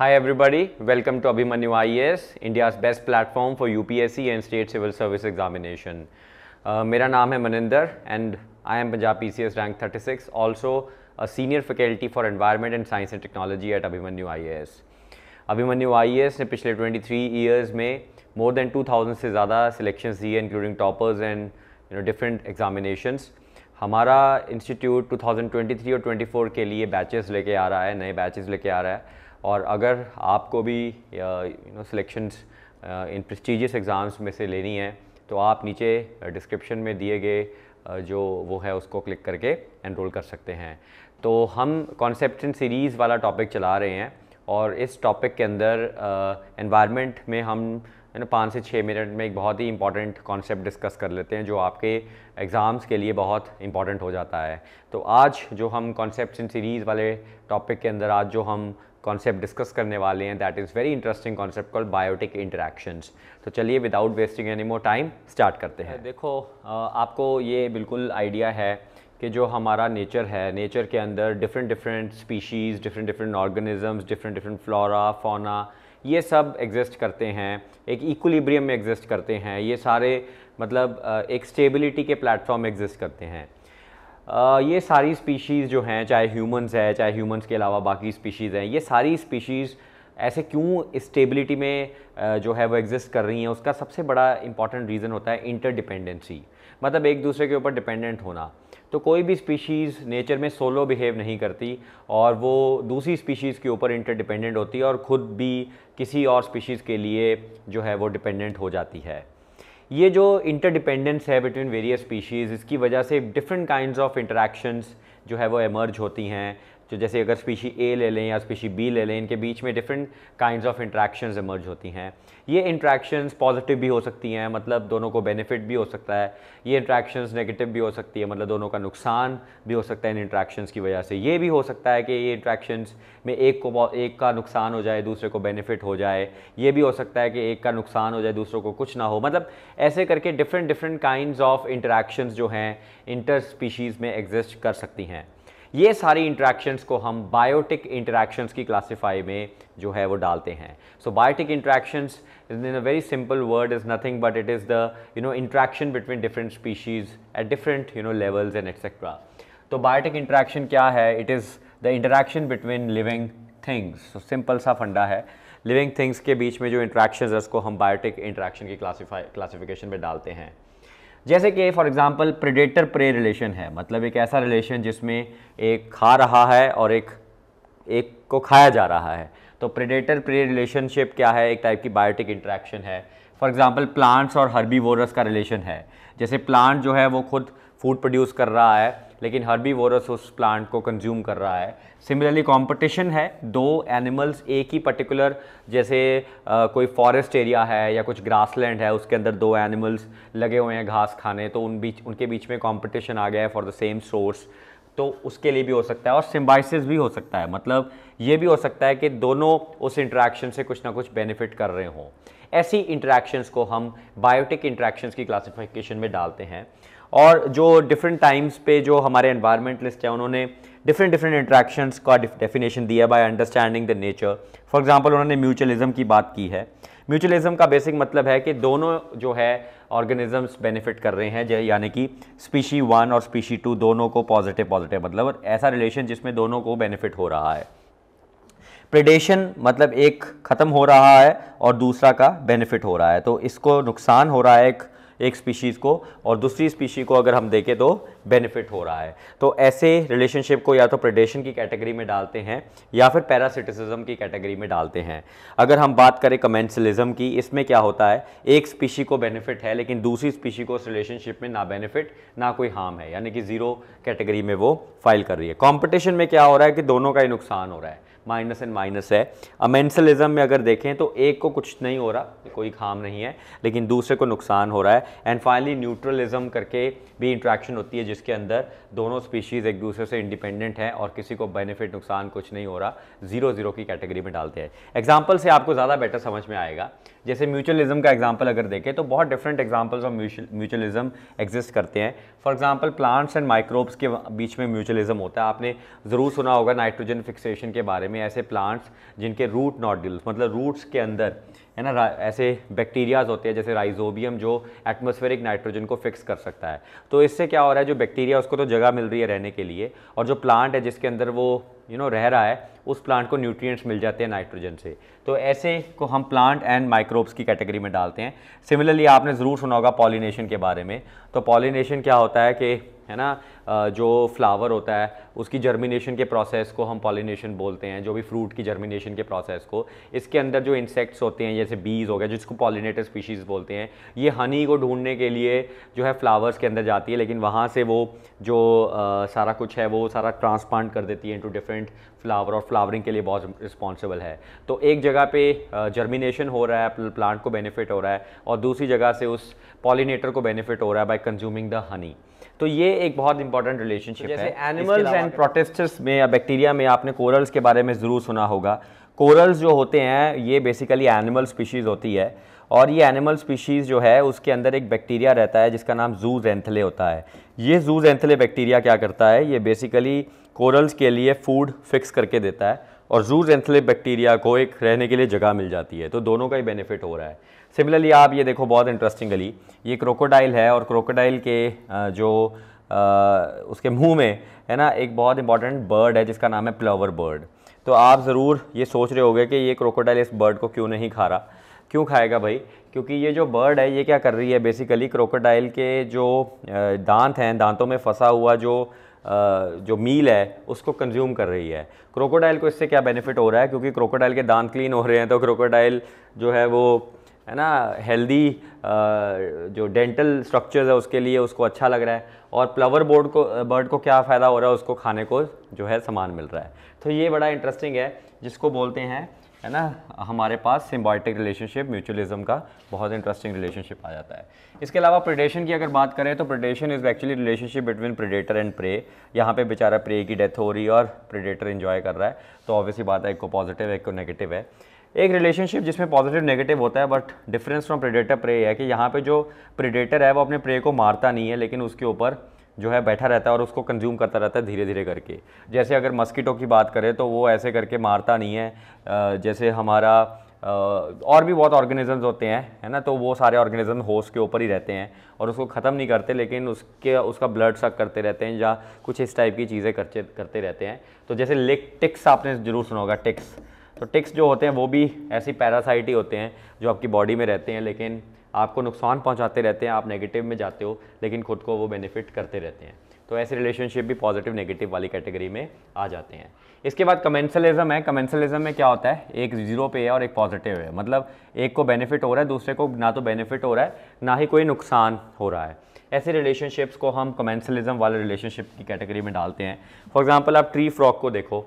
welcome to Abhimanyu I S India's best platform for U P S C and state civil service examination मेरा नाम है Maninder and I am Punjab P C S rank thirty six also a senior faculty for environment and science and technology at Abhimanyu I A S Abhimanyu I A S ने पिछले twenty three years में more than two thousand से ज़्यादा selection दिए including toppers and you know different examinations हमारा institute two thousand twenty three और twenty four के लिए बैचेस लेके आ रहा है नए बैचेस लेके आ रहा है और अगर आपको भी you know selection in prestigious exams में से लेनी है तो आप नीचे डिस्क्रिप्शन uh, में दिए गए uh, जो वो है उसको क्लिक करके एनरोल कर सकते हैं तो हम कॉन्सेप्ट सीरीज़ वाला टॉपिक चला रहे हैं और इस टॉपिक के अंदर एनवायरनमेंट uh, में हम है ना पाँच से छः मिनट में एक बहुत ही इंपॉर्टेंट कॉन्सेप्ट डिस्कस कर लेते हैं जो आपके एग्ज़ाम्स के लिए बहुत इंपॉर्टेंट हो जाता है तो आज जो हम कॉन्सेप्ट इन सीरीज़ वाले टॉपिक के अंदर आज जो हम कॉन्सेप्ट डिस्कस करने वाले हैं that is very interesting concept call biotic interactions तो चलिए without wasting any more time start करते हैं देखो आपको ये बिल्कुल आइडिया है कि जो हमारा नेचर है नेचर के अंदर different different species different different organisms different different flora fauna ये सब एग्जिस्ट करते हैं एक इक्विलिब्रियम में एग्जिस्ट करते हैं ये सारे मतलब एक स्टेबिलिटी के प्लेटफॉर्म में एग्जिस्ट करते हैं ये सारी स्पीशीज़ जो हैं चाहे ह्यूमंस है चाहे ह्यूमंस के अलावा बाकी स्पीशीज़ हैं ये सारी स्पीशीज़ ऐसे क्यों स्टेबिलिटी में जो है वो एग्जिस्ट कर रही हैं उसका सबसे बड़ा इंपॉर्टेंट रीज़न होता है इंटरडिपेंडेंसी मतलब एक दूसरे के ऊपर डिपेंडेंट होना तो कोई भी स्पीशीज़ नेचर में सोलो बिहेव नहीं करती और वो दूसरी स्पीशीज़ के ऊपर इंटरडिपेंडेंट होती है और ख़ुद भी किसी और स्पीशीज़ के लिए जो है वो डिपेंडेंट हो जाती है ये जो इंटरडिपेंडेंस है बिटवीन वेरियस स्पीशीज़ इसकी वजह से डिफरेंट काइंड ऑफ इंटरेक्शंस जो है वो एमर्ज होती हैं जो तो जैसे अगर स्पीशी ए ले लें या स्पीशी बी ले लें इनके बीच में different kind of interaction emerge होती हैं ये इंट्रैक्शन पॉजिटिव भी हो सकती हैं मतलब दोनों को बेनिफिट भी हो सकता है ये इंट्रैक्शन नेगेटिव भी हो सकती है मतलब दोनों का नुकसान भी हो सकता है इन इंट्रैक्शन की वजह से ये भी हो सकता है कि ये इंट्रैक्शन में एक को एक का नुकसान हो जाए दूसरे को बेनिफिट हो जाए ये भी हो सकता है कि एक का नुकसान हो जाए दूसरों को कुछ ना हो मतलब ऐसे करके different different kind of interaction जो हैं इंटर स्पीशीज़ में एग्जिस्ट कर सकती हैं ये सारी इंट्रैक्शंस को हम बायोटिक इंट्रैक्शंस की क्लासीफाई में जो है वो डालते हैं so biotic interactions in a very simple word is nothing but it is the you know interaction between different species at different you know levels and etcetera तो बायोटिक इंट्रैक्शन क्या है it is the interaction between living things simple सा फंडा है living things के बीच में जो इंट्रैक्शन है उसको हम बायोटिक इंट्रैक्शन की क्लासीफाई क्लासीफिकेशन में डालते हैं जैसे कि for example predator prey relation है मतलब एक ऐसा रिलेशन जिसमें एक खा रहा है और एक एक को खाया जा रहा है तो प्रेडेटर प्रे रिलेशनशिप क्या है एक टाइप की बायोटिक इंट्रैक्शन है फॉर एग्ज़ाम्पल प्लांट्स और हर्बीवोरस का रिलेशन है जैसे प्लांट जो है वो खुद फूड प्रोड्यूस कर रहा है लेकिन हर्बी वोरस उस प्लांट को कंज्यूम कर रहा है सिमिलरली कंपटीशन है दो एनिमल्स एक ही पर्टिकुलर जैसे आ, कोई फॉरेस्ट एरिया है या कुछ ग्रासलैंड है उसके अंदर दो एनिमल्स लगे हुए हैं घास खाने तो उन बीच उनके बीच में कंपटीशन आ गया है फॉर द सेम सोर्स तो उसके लिए भी हो सकता है और सिम्बाइसिस भी हो सकता है मतलब ये भी हो सकता है कि दोनों उस इंट्रैक्शन से कुछ ना कुछ बेनिफिट कर रहे हों ऐसी इंटरेक्शंस को हम बायोटिक इंट्रैक्शन की क्लासिफिकेशन में डालते हैं और जो डिफरेंट टाइम्स पे जो हमारे इन्वायरमेंटलिस्ट हैं उन्होंने डिफरेंट डिफरेंट इंट्रैक्शन का डेफिनेशन दिया by understanding the nature for example उन्होंने म्यूचुअलिज्म की बात की है म्यूचुअलिज्म का बेसिक मतलब है कि दोनों जो है ऑर्गेनिजम्स बेनिफिट कर रहे हैं यानी कि स्पीशी वन और स्पीशी टू दोनों को पॉजिटिव पॉजिटिव मतलब ऐसा रिलेशन जिसमें दोनों को बेनिफिट हो रहा है प्रेडेशन मतलब एक ख़त्म हो रहा है और दूसरा का बेनिफिट हो रहा है तो इसको नुकसान हो रहा है एक एक स्पीशीज़ को और दूसरी स्पीशी को अगर हम देखें तो बेनिफिट हो रहा है तो ऐसे रिलेशनशिप को या तो प्रेडेशन की कैटेगरी में डालते हैं या फिर पैरासिटिसिज्म की कैटेगरी में डालते हैं अगर हम बात करें कमेंसलिज्म की इसमें क्या होता है एक स्पीशी को बेनिफिट है लेकिन दूसरी स्पीशी को उस रिलेशनशिप में ना बेनिफिट ना कोई हार्म है यानी कि ज़ीरो कैटेगरी में वो फाइल कर रही है कॉम्पिटिशन में क्या हो रहा है कि दोनों का ही नुकसान हो रहा है माइनस एंड माइनस है अमेंसलिज्म में अगर देखें तो एक को कुछ नहीं हो रहा कोई खाम नहीं है लेकिन दूसरे को नुकसान हो रहा है एंड फाइनली न्यूट्रलिज्म करके भी इंट्रैक्शन होती है जिसके अंदर दोनों स्पीशीज़ एक दूसरे से इंडिपेंडेंट हैं और किसी को बेनिफिट नुकसान कुछ नहीं हो रहा ज़ीरो ज़ीरो की कैटेगरी में डालते हैं एग्जाम्पल से आपको ज़्यादा बेटर समझ में आएगा जैसे म्यूचुअलिज्म का एग्जाम्पल अगर देखें तो बहुत different examples of mutualism exist करते हैं for example plants and microbes के बीच में म्यूचुअलिज्म होता है आपने ज़रूर सुना होगा नाइट्रोजन फिक्सेशन के बारे में ऐसे प्लांट्स जिनके रूट नॉड्यूल्स मतलब रूट्स के अंदर है ना ऐसे बैक्टीरियाज होते हैं जैसे राइजोबियम जो एटमोस्फेरिक नाइट्रोजन को फिक्स कर सकता है तो इससे क्या हो रहा है जो बैक्टीरिया उसको तो जगह मिल रही है रहने के लिए और जो प्लांट है जिसके अंदर वो यू नो रह रहा है उस प्लांट को न्यूट्रिएंट्स मिल जाते हैं नाइट्रोजन से तो ऐसे को हम प्लांट एंड माइक्रोब्स की कैटेगरी में डालते हैं सिमिलरली आपने ज़रूर सुना होगा पॉलिनेशन के बारे में तो पॉलिनेशन क्या होता है कि है ना जो फ्लावर होता है उसकी जर्मिनेशन के प्रोसेस को हम पॉलिनेशन बोलते हैं जो भी फ्रूट की जर्मिनेशन के प्रोसेस को इसके अंदर जो इंसेक्ट्स होते हैं जैसे बीज हो गया जिसको पॉलिनेटर स्पीशीज़ बोलते हैं ये हनी को ढूंढने के लिए जो है फ्लावर्स के अंदर जाती है लेकिन वहाँ से वो जो आ, सारा कुछ है वो सारा ट्रांसप्लांट कर देती है इंटू डिफरेंट फ्लावर और फ्लावरिंग के लिए बहुत रिस्पॉन्सिबल है तो एक जगह पे जर्मिनेशन हो रहा है प्लांट को बेनिफिट हो रहा है और दूसरी जगह से उस पॉलिनेटर को बेनिफिट हो रहा है बाय कंज्यूमिंग द हनी तो ये एक बहुत इंपॉर्टेंट तो रिलेशनशिप है एनिमल्स एंड प्रोटेस्टर्स में या बैक्टीरिया में आपने कोरल्स के बारे में ज़रूर सुना होगा कोरल्स जो होते हैं ये बेसिकली एनिमल स्पीशीज़ होती है और ये एनिमल स्पीशीज़ जो है उसके अंदर एक बैक्टीरिया रहता है जिसका नाम जूज एंथले होता है ये जूज एंथले बैक्टीरिया क्या करता है ये बेसिकली कोरल्स के लिए फूड फिक्स करके देता है और जूज एंथले बैक्टीरिया को एक रहने के लिए जगह मिल जाती है तो दोनों का ही बेनिफिट हो रहा है सिमिलरली आप ये देखो बहुत इंटरेस्टिंग गली ये क्रोकोडाइल है और क्रोकोडाइल के जो आ, उसके मुंह में है ना एक बहुत इंपॉर्टेंट बर्ड है जिसका नाम है प्लावर बर्ड तो आप ज़रूर ये सोच रहे होगे कि ये क्रोकोडाइल इस बर्ड को क्यों नहीं खा रहा क्यों खाएगा भाई क्योंकि ये जो बर्ड है ये क्या कर रही है बेसिकली क्रोकोडाइल के जो दांत हैं दांतों में फंसा हुआ जो जो मील है उसको कंज्यूम कर रही है क्रोकोडाइल को इससे क्या बेनिफिट हो रहा है क्योंकि क्रोकोडाइल के दांत क्लीन हो रहे हैं तो क्रोकोडाइल जो है वो है ना हेल्दी जो डेंटल स्ट्रक्चर्स है उसके लिए उसको अच्छा लग रहा है और प्लवर बोर्ड को बर्ड को क्या फ़ायदा हो रहा है उसको खाने को जो है सामान मिल रहा है तो ये बड़ा इंटरेस्टिंग है जिसको बोलते हैं है ना हमारे पास सिम्बायोटिक रिलेशनशिप म्यूचुअलिज्म का बहुत इंटरेस्टिंग रिलेशनशिप आ जाता है इसके अलावा प्रोडेशन की अगर बात करें तो predation is actually relationship between predator and prey यहाँ पे बेचारा प्रे की डेथ हो रही है और प्रेडेटर इन्जॉय कर रहा है तो ऑब्वियसली बात है एक को पॉजिटिव एक को नेगेटिव है एक रिलेशनशिप जिसमें पॉजिटिव नेगेटिव होता है but difference from predator prey है कि यहाँ पे जो प्रेडेटर है वो अपने प्रे को मारता नहीं है लेकिन उसके ऊपर जो है बैठा रहता है और उसको कंज्यूम करता रहता है धीरे धीरे करके जैसे अगर मस्कीटो की बात करें तो वो ऐसे करके मारता नहीं है जैसे हमारा और भी बहुत ऑर्गेनिजम्स होते हैं है ना तो वो सारे ऑर्गेनिज्म होस्ट के ऊपर ही रहते हैं और उसको ख़त्म नहीं करते लेकिन उसके उसका ब्लड सक करते रहते हैं या कुछ इस टाइप की चीज़ें करते करते रहते हैं तो जैसे लिक टिक्स आपने ज़रूर सुना होगा टिक्स तो टिक्स जो होते हैं वो भी ऐसी पैरासाइट ही होते हैं जो आपकी बॉडी में रहते हैं लेकिन आपको नुकसान पहुंचाते रहते हैं आप नेगेटिव में जाते हो लेकिन खुद को वो बेनिफिट करते रहते हैं तो ऐसे रिलेशनशिप भी पॉजिटिव नेगेटिव वाली कैटेगरी में आ जाते हैं इसके बाद कमेंसलिज्म है कमेंसलिज्म में क्या होता है एक जीरो पे है और एक पॉजिटिव है मतलब एक को बेनिफिट हो रहा है दूसरे को ना तो बेनिफिट हो रहा है ना ही कोई नुकसान हो रहा है ऐसे रिलेशनशिप्स को हम कमेंसलिज्म वाले रिलेशनशिप की कैटेगरी में डालते हैं फॉर एग्जाम्पल आप ट्री फ्रॉक को देखो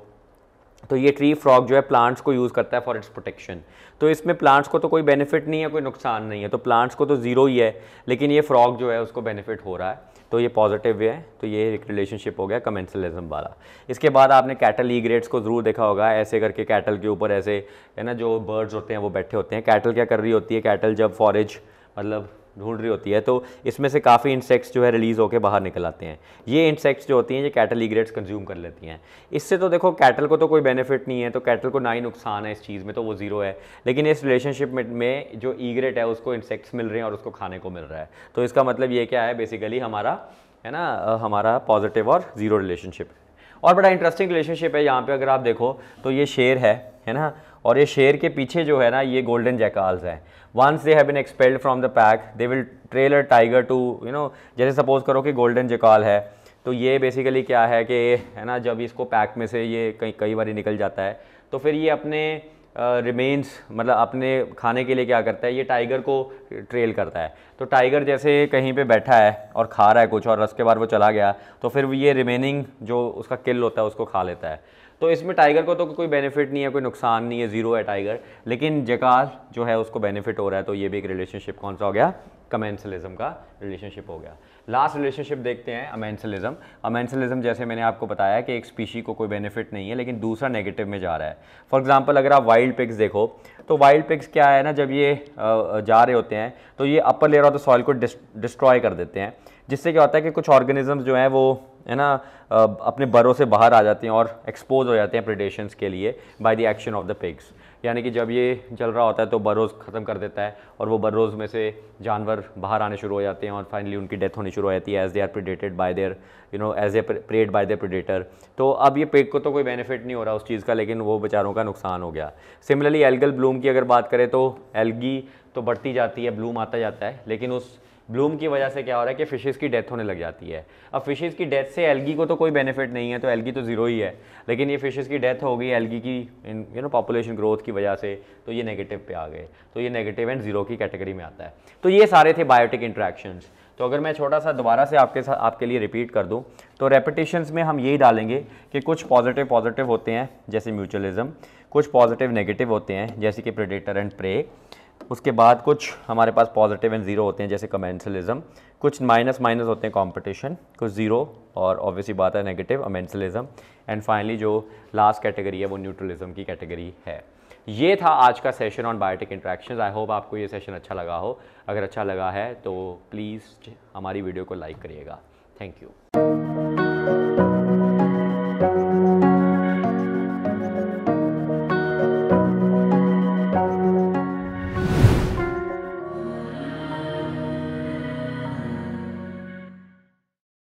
तो ये ट्री फ्रॉग जो है प्लांट्स को यूज़ करता है फॉर इट्स प्रोटेक्शन तो इसमें प्लांट्स को तो कोई बेनिफिट नहीं है कोई नुकसान नहीं है तो प्लांट्स को तो ज़ीरो ही है लेकिन ये फ्रॉग जो है उसको बेनिफिट हो रहा है तो ये पॉजिटिव वे है तो ये एक रिलेशनशिप हो गया कमेंसलिज्म वाला इसके बाद आपने कैटल ई ग्रेड्स को ज़रूर देखा होगा ऐसे करके कैटल के ऊपर ऐसे है ना जो बर्ड्स होते हैं वो बैठे होते हैं कैटल क्या कर रही होती है कैटल जब फॉरेज मतलब ढूंढ रही होती है तो इसमें से काफ़ी इंसेक्ट्स जो है रिलीज़ होकर बाहर निकल आते हैं ये इंसेक्ट्स जो होती हैं ये कैटल ईग्रेट्स कंज्यूम कर लेती हैं इससे तो देखो कैटल को तो कोई बेनिफिट नहीं है तो कैटल को ना ही नुकसान है इस चीज़ में तो वो ज़ीरो है लेकिन इस रिलेशनशिप में जो ईग्रेट है उसको इंसेक्ट्स मिल रहे हैं और उसको खाने को मिल रहा है तो इसका मतलब ये क्या है बेसिकली हमारा है ना हमारा पॉजिटिव और ज़ीरो रिलेशनशिप है और बड़ा इंटरेस्टिंग रिलेशनशिप है यहाँ पे अगर आप देखो तो ये शेर है है ना और ये शेर के पीछे जो है ना ये गोल्डन जैकाल्स हैं once they have been expelled from the pack they will trailer tiger to you know जैसे सपोज करो कि गोल्डन जैकाल है तो ये बेसिकली क्या है कि है ना जब इसको पैक में से ये कई कई बार निकल जाता है तो फिर ये अपने रिमेन्स uh, मतलब अपने खाने के लिए क्या करता है ये टाइगर को ट्रेल करता है तो टाइगर जैसे कहीं पे बैठा है और खा रहा है कुछ और रस के बाद वो चला गया तो फिर ये रिमेनिंग जो उसका किल होता है उसको खा लेता है तो इसमें टाइगर को तो कोई बेनिफिट नहीं है कोई नुकसान नहीं है ज़ीरो है टाइगर लेकिन जकाल जो है उसको बेनिफिट हो रहा है तो ये भी एक रिलेशनशिप कौन सा हो गया कमेंसलिज्म का रिलेशनशिप हो गया लास्ट रिलेशनशिप देखते हैं अमेंसलिज्म अमेंसलिज्म जैसे मैंने आपको बताया कि एक स्पीशी को कोई बेनिफिट नहीं है लेकिन दूसरा नेगेटिव में जा रहा है फॉर एग्जांपल अगर आप वाइल्ड पिग्स देखो तो वाइल्ड पिग्स क्या है ना जब ये जा रहे होते हैं तो ये upper layer of the soil को डिस्ट्रॉय कर देते हैं जिससे क्या होता है कि कुछ ऑर्गेनिजम्स जो हैं वो है ना अपने बरों से बाहर आ जाते हैं और एक्सपोज हो जाते हैं प्रिडेशंस के लिए by the action of the pigs यानी कि जब ये चल रहा होता है तो बरोज़ ख़त्म कर देता है और वो बरोज़ में से जानवर बाहर आने शुरू हो जाते हैं और फाइनली उनकी डेथ होनी शुरू हो जाती है as they are predated by their you know as a preyed by the predator तो अब ये पेक को तो कोई बेनिफिट नहीं हो रहा उस चीज़ का लेकिन वो बेचारों का नुकसान हो गया सिमिलरली एल्गल ब्लूम की अगर बात करें तो एल्गी तो बढ़ती जाती है ब्लूम आता जाता है लेकिन उस ब्लूम की वजह से क्या हो रहा है कि फ़िशेज़ की डेथ होने लग जाती है अब फ़िशेज़ की डेथ से एलगी को तो कोई बेनिफिट नहीं है तो एलगी तो ज़ीरो ही है लेकिन ये फ़िशेज़ की डेथ हो गई एलगी की in you know population growth की वजह से तो ये नेगेटिव पे आ गए तो ये नेगेटिव एंड ज़ीरो की कैटेगरी में आता है तो ये सारे थे बायोटिक इंट्रैक्शंस तो अगर मैं छोटा सा दोबारा से आपके साथ आपके लिए रिपीट कर दूँ तो रेपिटेशन में हम यही डालेंगे कि कुछ पॉजिटिव पॉजिटिव होते हैं जैसे म्यूचुअलिज्म कुछ पॉजिटिव नेगेटिव होते हैं जैसे कि प्रेडेटर एंड प्रे उसके बाद कुछ हमारे पास पॉजिटिव एंड ज़ीरो होते हैं जैसे कमेंसलिज्म कुछ माइनस माइनस होते हैं कंपटीशन कुछ ज़ीरो और ऑब्वियसली बात है नेगेटिव अमेंसलिज्म एंड फाइनली जो लास्ट कैटेगरी है वो न्यूट्रलिज्म की कैटेगरी है ये था आज का session on biotic interaction I hope आपको ये सेशन अच्छा लगा हो अगर अच्छा लगा है तो प्लीज़ हमारी वीडियो को लाइक करिएगा थैंक यू